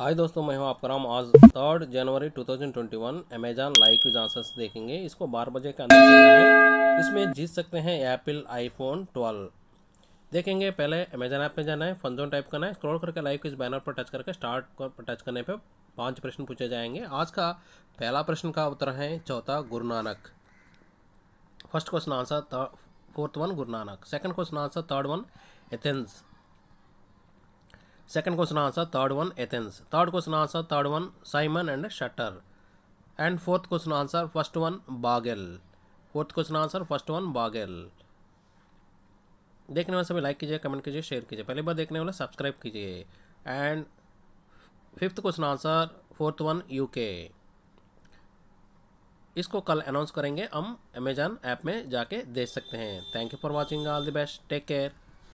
हाय दोस्तों मैं हूं आपका राम आज third January 2021 Amazon live quiz answers देखेंगे इसको बारह बजे के अंदर इसमें जीत सकते हैं एप्पल आईफोन 12 देखेंगे पहले अमेजॉन ऐप में जाना है फनजोन टाइप करना है स्क्रॉल करके लाइव के इस बैनर पर टच करके स्टार्ट पर टच करने पर पाँच प्रश्न पूछे जाएंगे आज का पहला प्रश्न का उत्तर है चौथा Guru Nanak first question answer fourth one Guru Nanak second question answer third one Athens second question answer third one athens third question answer third one simon and shutter and fourth question answer first one bagel fourth question answer first one bagel देखने वाले सभी like कीजिए comment कीजिए share कीजिए पहले बार देखने वाले subscribe कीजिए and fifth question answer fourth one UK इसको कल अनाउंस करेंगे हम अमेजन ऐप में जाके देख सकते हैं thank you for watching all the best take care